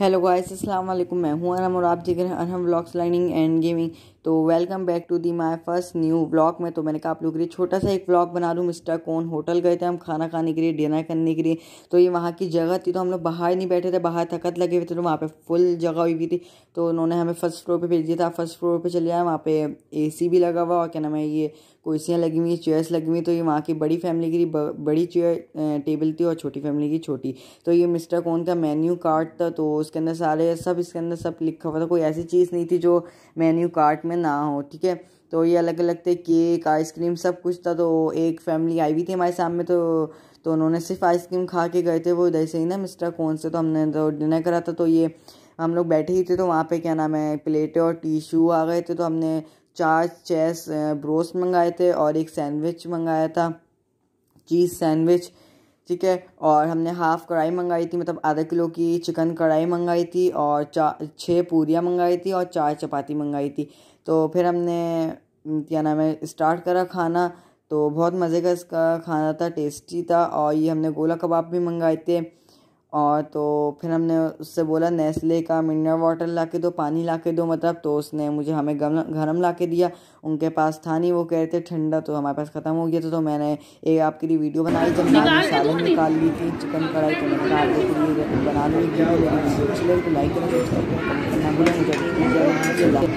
hello guys अस्सलाम वालेकुम मैं हूं अनम और आप देख रहे हैं Anam vlogs lining and gaming तो welcome back to the my first new vlog में तो मैंने कहा आप लोग के लिए छोटा सा एक व्लॉग बना लूँ मिस्टर कौन होटल गए थे हम खाना खाने के लिए डिनर करने के लिए तो ये वहाँ की जगह थी तो हम लोग बाहर नहीं बैठे थे बाहर थकत लगे हुए थे तो वहाँ पे फुल जगह हुई हुई थी तो उन्होंने हमें फर्स्ट फ्लोर पर भेज दिया था फर्स्ट फ्लोर पर चले आए वहाँ पे ए भी लगा हुआ और क्या नाम है ये कुर्सियाँ लगी हुई चेयर्स लगी हुई तो ये वहाँ की बड़ी फैमिली की बड़ी चेयर टेबल थी और छोटी फैमिली की छोटी तो ये मिस्टर कौन का मेन्यू कार्ड था तो उसके अंदर सारे सब इसके अंदर सब लिखा हुआ था कोई ऐसी चीज़ नहीं थी जो मेन्यू कार्ड में में ना हो ठीक है तो ये अलग अलग थे केक आइसक्रीम सब कुछ था तो एक फैमिली आई हुई थी हमारे सामने तो तो उन्होंने सिर्फ आइसक्रीम खा के गए थे वो उधर से ही ना मिस्टर कौन से तो हमने तो डिनर करा था तो ये हम लोग बैठे ही थे तो वहाँ पे क्या नाम है प्लेटें और टिशू आ गए थे तो हमने चार चेस ब्रोस मंगाए थे और एक सैंडविच मंगाया था चीज़ सैंडविच ठीक है और हमने हाफ़ कढ़ाई मंगाई थी मतलब आधा किलो की चिकन कढ़ाई मंगाई थी और चार छः पूरियाँ मंगाई थी और चार चपाती मंगाई थी तो फिर हमने क्या नाम है स्टार्ट करा खाना तो बहुत मज़े का इसका खाना था टेस्टी था और ये हमने गोला कबाब भी मंगाए थे और तो फिर हमने उससे बोला नेस्ले का मिनरल वाटर ला के दो पानी ला के दो मतलब तो उसने मुझे हमें गम गर्म ला के दिया उनके पास था नहीं वो कह रहे थे ठंडा तो हमारे पास ख़त्म हो गया था तो मैंने एक आपके लिए वीडियो बनाई जब मैंने सालन निकाल ली थी चिकन कढ़ाई तो मैंने आप लिए बना ली थी लाइक करना